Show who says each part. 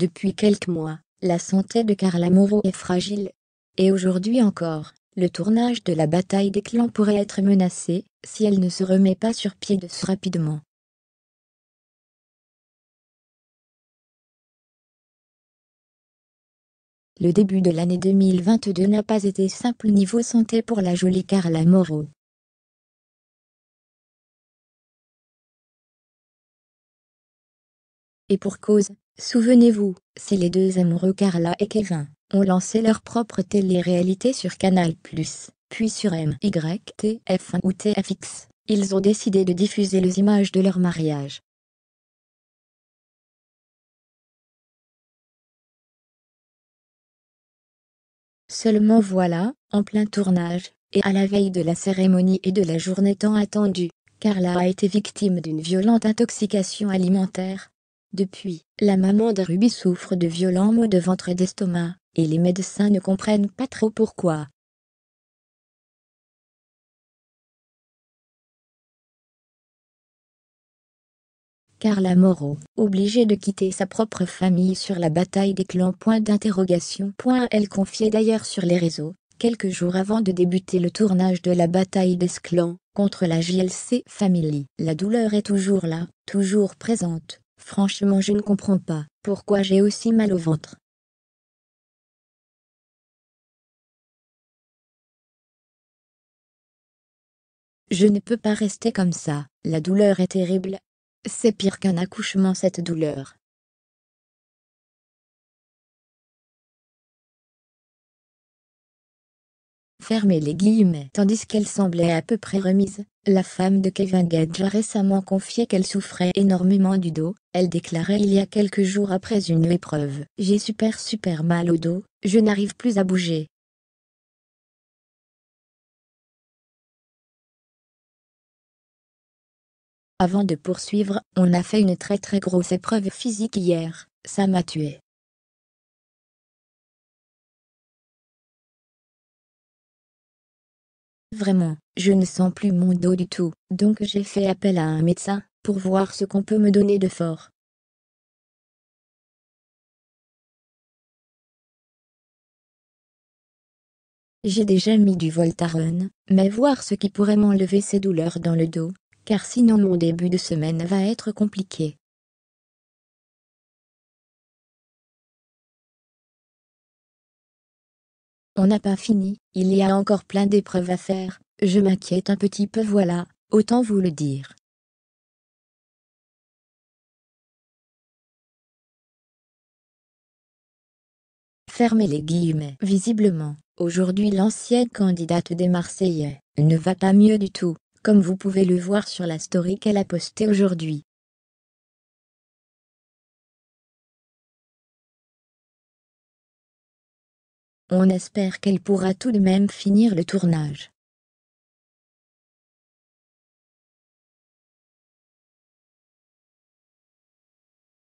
Speaker 1: Depuis quelques mois, la santé de Carla Moreau est fragile. Et aujourd'hui encore,
Speaker 2: le tournage de la bataille des clans pourrait être menacé si elle ne se remet pas sur pied de ce rapidement. Le début de l'année 2022 n'a pas été simple niveau santé pour la jolie Carla Moreau.
Speaker 3: Et pour cause, Souvenez-vous, si les deux amoureux Carla et Kevin ont lancé leur propre télé-réalité sur Canal+, puis sur MYTF1 ou TFX, ils ont décidé de diffuser les images de leur mariage. Seulement voilà, en plein tournage, et à la veille de la cérémonie et de la journée tant attendue, Carla a été
Speaker 1: victime d'une violente intoxication alimentaire, depuis, la maman de Ruby
Speaker 2: souffre de violents maux de ventre et d'estomac, et les médecins ne comprennent pas trop pourquoi. Carla Moreau, obligée de quitter sa propre famille sur
Speaker 1: la bataille des clans. Point d'interrogation. Elle confiait d'ailleurs sur les réseaux, quelques jours avant de débuter le tournage de la bataille des clans, contre la JLC Family. La
Speaker 2: douleur est toujours là, toujours présente, Franchement je ne comprends pas, pourquoi j'ai aussi mal au ventre. Je ne peux pas rester comme ça, la douleur est terrible. C'est pire qu'un accouchement cette douleur. Fermez les guillemets tandis qu'elle semblait à peu près remise, la femme de Kevin Gage a
Speaker 1: récemment confié qu'elle souffrait énormément du dos. Elle déclarait il y a quelques jours après une
Speaker 2: épreuve « J'ai super super mal au dos, je n'arrive plus à bouger. Avant de poursuivre, on a fait une très très grosse épreuve physique hier, ça m'a tué. Vraiment, je ne sens plus mon dos du tout, donc j'ai fait appel à un médecin, pour voir ce qu'on peut me donner de fort. J'ai déjà
Speaker 3: mis du Voltaren, mais voir ce qui pourrait m'enlever ces douleurs dans le dos, car sinon mon début de semaine va être compliqué. On n'a pas fini, il y a encore plein d'épreuves à faire, je m'inquiète un petit peu voilà, autant vous le dire.
Speaker 2: Fermez les guillemets. Visiblement, aujourd'hui l'ancienne
Speaker 3: candidate des Marseillais ne va pas mieux du tout, comme vous pouvez le voir sur la story qu'elle a postée aujourd'hui.
Speaker 2: on espère qu'elle pourra tout de même finir le tournage.